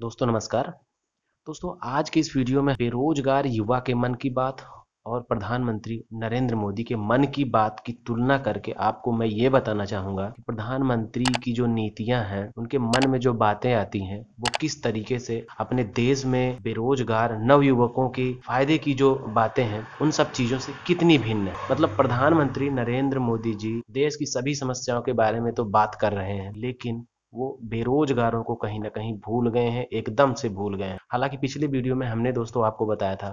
दोस्तों नमस्कार दोस्तों आज के इस वीडियो में बेरोजगार युवा के मन की बात और प्रधानमंत्री नरेंद्र मोदी के मन की बात की तुलना करके आपको मैं ये बताना चाहूंगा कि प्रधानमंत्री की जो नीतियां हैं उनके मन में जो बातें आती हैं वो किस तरीके से अपने देश में बेरोजगार नव युवकों के फायदे की जो बातें हैं उन सब चीज़ों से कितनी भिन्न है मतलब प्रधानमंत्री नरेंद्र मोदी जी देश की सभी समस्याओं के बारे में तो बात कर रहे हैं लेकिन वो बेरोजगारों को कहीं ना कहीं भूल गए हैं एकदम से भूल गए हैं हालांकि पिछले वीडियो में हमने दोस्तों आपको बताया था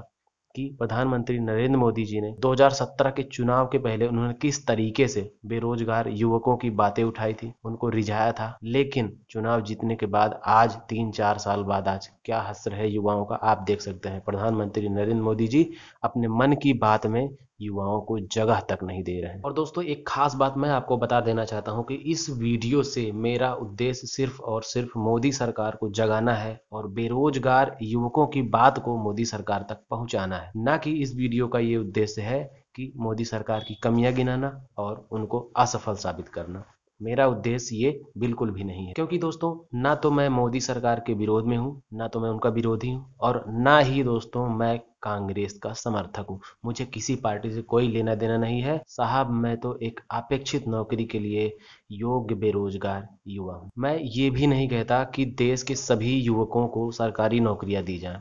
कि प्रधानमंत्री नरेंद्र मोदी जी ने 2017 के चुनाव के पहले उन्होंने किस तरीके से बेरोजगार युवकों की बातें उठाई थी उनको रिझाया था लेकिन चुनाव जीतने के बाद आज तीन चार साल बाद आज क्या हसर है युवाओं का आप देख सकते हैं प्रधानमंत्री नरेंद्र मोदी जी अपने मन की बात में युवाओं को जगह तक नहीं दे रहे हैं और दोस्तों एक खास बात मैं आपको बता देना चाहता हूं कि इस वीडियो से मेरा उद्देश्य सिर्फ और सिर्फ मोदी सरकार को जगाना है और बेरोजगार युवकों की बात को मोदी सरकार तक पहुंचाना है ना कि इस वीडियो का ये उद्देश्य है कि मोदी सरकार की कमियां गिनाना और उनको असफल साबित करना मेरा उद्देश्य ये बिल्कुल भी नहीं है क्योंकि दोस्तों ना तो मैं मोदी सरकार के विरोध में हूँ ना तो मैं उनका विरोधी हूँ और ना ही दोस्तों मैं कांग्रेस का समर्थक हूँ मुझे किसी पार्टी से कोई लेना देना नहीं है साहब मैं तो एक अपेक्षित नौकरी के लिए योग्य बेरोजगार युवा हूँ मैं ये भी नहीं कहता कि देश के सभी युवकों को सरकारी नौकरियाँ दी जाएं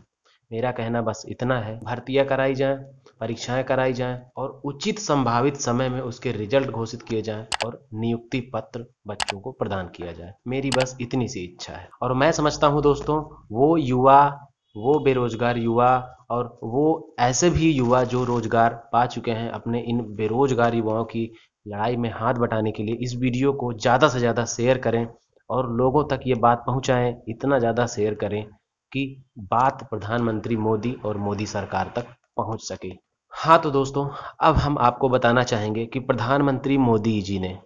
मेरा कहना बस इतना है भर्तियाँ कराई जाएं परीक्षाएं कराई जाएं और उचित संभावित समय में उसके रिजल्ट घोषित किए जाएं और नियुक्ति पत्र बच्चों को प्रदान किया जाए मेरी बस इतनी सी इच्छा है और मैं समझता हूँ दोस्तों वो युवा वो बेरोजगार युवा और वो ऐसे भी युवा जो रोजगार पा चुके हैं अपने इन बेरोजगार युवाओं की लड़ाई में हाथ बटाने के लिए इस वीडियो को ज़्यादा से ज़्यादा शेयर करें और लोगों तक ये बात पहुँचाएँ इतना ज़्यादा शेयर करें कि बात प्रधानमंत्री मोदी और मोदी सरकार तक पहुँच सके हाँ तो दोस्तों अब हम आपको बताना चाहेंगे कि प्रधानमंत्री मोदी जी ने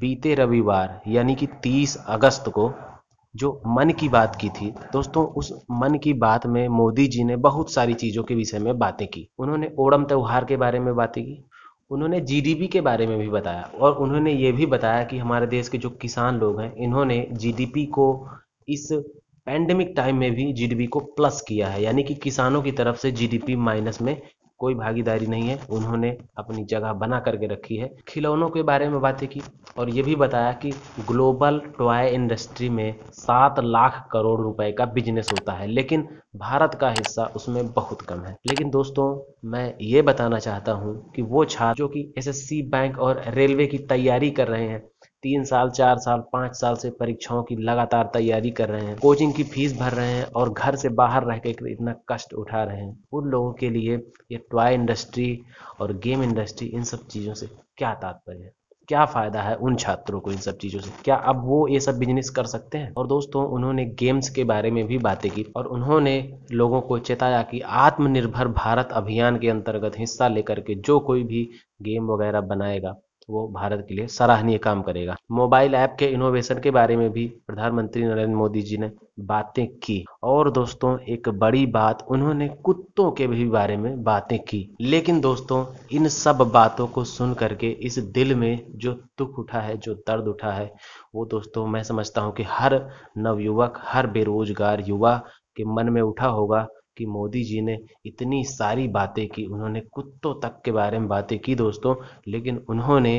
बीते रविवार यानी कि 30 अगस्त को जो मन की बात की थी दोस्तों उस मन की बात में मोदी जी ने बहुत सारी चीज़ों के विषय में बातें की उन्होंने ओणम त्यौहार के बारे में बातें की उन्होंने जीडीपी के बारे में भी बताया और उन्होंने ये भी बताया कि हमारे देश के जो किसान लोग हैं इन्होंने जीडीपी को इस पैंडेमिक टाइम में भी जीडीपी को प्लस किया है यानी कि किसानों की तरफ से जीडीपी माइनस में कोई भागीदारी नहीं है उन्होंने अपनी जगह बना करके रखी है खिलौनों के बारे में बातें की और ये भी बताया कि ग्लोबल टॉय इंडस्ट्री में सात लाख करोड़ रुपए का बिजनेस होता है लेकिन भारत का हिस्सा उसमें बहुत कम है लेकिन दोस्तों मैं ये बताना चाहता हूँ कि वो छात्र जो कि एसएससी बैंक और रेलवे की तैयारी कर रहे हैं तीन साल चार साल पाँच साल से परीक्षाओं की लगातार तैयारी कर रहे हैं कोचिंग की फीस भर रहे हैं और घर से बाहर रह कर इतना कष्ट उठा रहे हैं उन लोगों के लिए ये टॉय इंडस्ट्री और गेम इंडस्ट्री इन सब चीज़ों से क्या तात्पर्य है क्या फ़ायदा है उन छात्रों को इन सब चीज़ों से क्या अब वो ये सब बिजनेस कर सकते हैं और दोस्तों उन्होंने गेम्स के बारे में भी बातें की और उन्होंने लोगों को चेताया कि आत्मनिर्भर भारत अभियान के अंतर्गत हिस्सा लेकर के जो कोई भी गेम वगैरह बनाएगा वो भारत के लिए सराहनीय काम करेगा मोबाइल ऐप के इनोवेशन के बारे में भी प्रधानमंत्री नरेंद्र मोदी जी ने बातें की और दोस्तों एक बड़ी बात उन्होंने कुत्तों के भी बारे में बातें की लेकिन दोस्तों इन सब बातों को सुन करके इस दिल में जो दुख उठा है जो दर्द उठा है वो दोस्तों मैं समझता हूँ कि हर नवयुवक हर बेरोजगार युवा के मन में उठा होगा कि मोदी जी ने इतनी सारी बातें की उन्होंने कुत्तों तक के बारे में बातें की दोस्तों लेकिन उन्होंने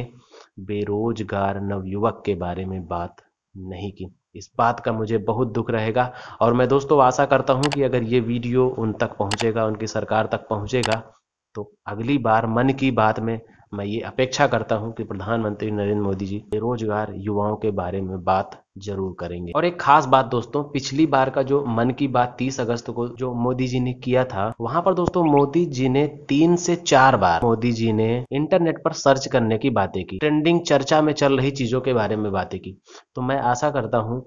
बेरोजगार नवयुवक के बारे में बात नहीं की इस बात का मुझे बहुत दुख रहेगा और मैं दोस्तों आशा करता हूं कि अगर ये वीडियो उन तक पहुंचेगा उनकी सरकार तक पहुंचेगा तो अगली बार मन की बात में मैं ये अपेक्षा करता हूँ कि प्रधानमंत्री नरेंद्र मोदी जी बेरोजगार युवाओं के बारे में बात जरूर करेंगे और एक खास बात दोस्तों पिछली बार का जो मन की बात 30 अगस्त को जो मोदी जी ने किया था वहां पर दोस्तों मोदी जी ने तीन से चार बार मोदी जी ने इंटरनेट पर सर्च करने की बातें की ट्रेंडिंग चर्चा में चल रही चीजों के बारे में बातें की तो मैं आशा करता हूँ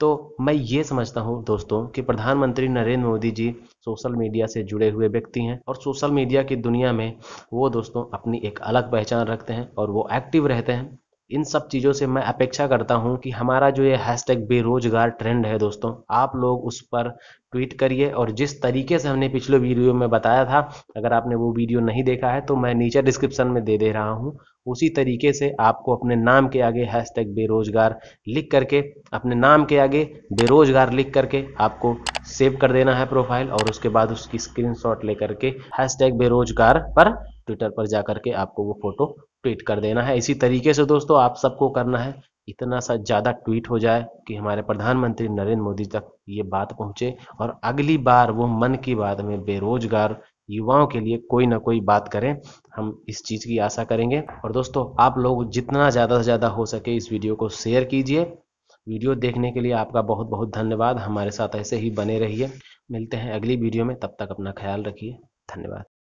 तो मैं ये समझता हूँ दोस्तों कि प्रधानमंत्री नरेंद्र मोदी जी सोशल मीडिया से जुड़े हुए व्यक्ति हैं और सोशल मीडिया की दुनिया में वो दोस्तों अपनी एक अलग पहचान रखते हैं और वो एक्टिव रहते हैं इन सब चीज़ों से मैं अपेक्षा करता हूँ कि हमारा जो ये हैशटैग बेरोजगार ट्रेंड है दोस्तों आप लोग उस पर ट्वीट करिए और जिस तरीके से हमने पिछले वीडियो में बताया था अगर आपने वो वीडियो नहीं देखा है तो मैं नीचे डिस्क्रिप्शन में दे दे रहा हूँ उसी तरीके से आपको अपने नाम के आगे हैशटैग बेरोजगार लिख करके अपने नाम के आगे बेरोजगार लिख करके आपको सेव कर देना है प्रोफाइल और उसके बाद उसकी स्क्रीनशॉट लेकर के हैशटैग बेरोजगार पर ट्विटर पर जाकर के आपको वो फोटो ट्वीट कर देना है इसी तरीके से दोस्तों आप सबको करना है इतना सा ज़्यादा ट्वीट हो जाए कि हमारे प्रधानमंत्री नरेंद्र मोदी तक ये बात पहुंचे और अगली बार वो मन की बात में बेरोजगार युवाओं के लिए कोई ना कोई बात करें हम इस चीज़ की आशा करेंगे और दोस्तों आप लोग जितना ज़्यादा से ज़्यादा हो सके इस वीडियो को शेयर कीजिए वीडियो देखने के लिए आपका बहुत बहुत धन्यवाद हमारे साथ ऐसे ही बने रहिए मिलते हैं अगली वीडियो में तब तक अपना ख्याल रखिए धन्यवाद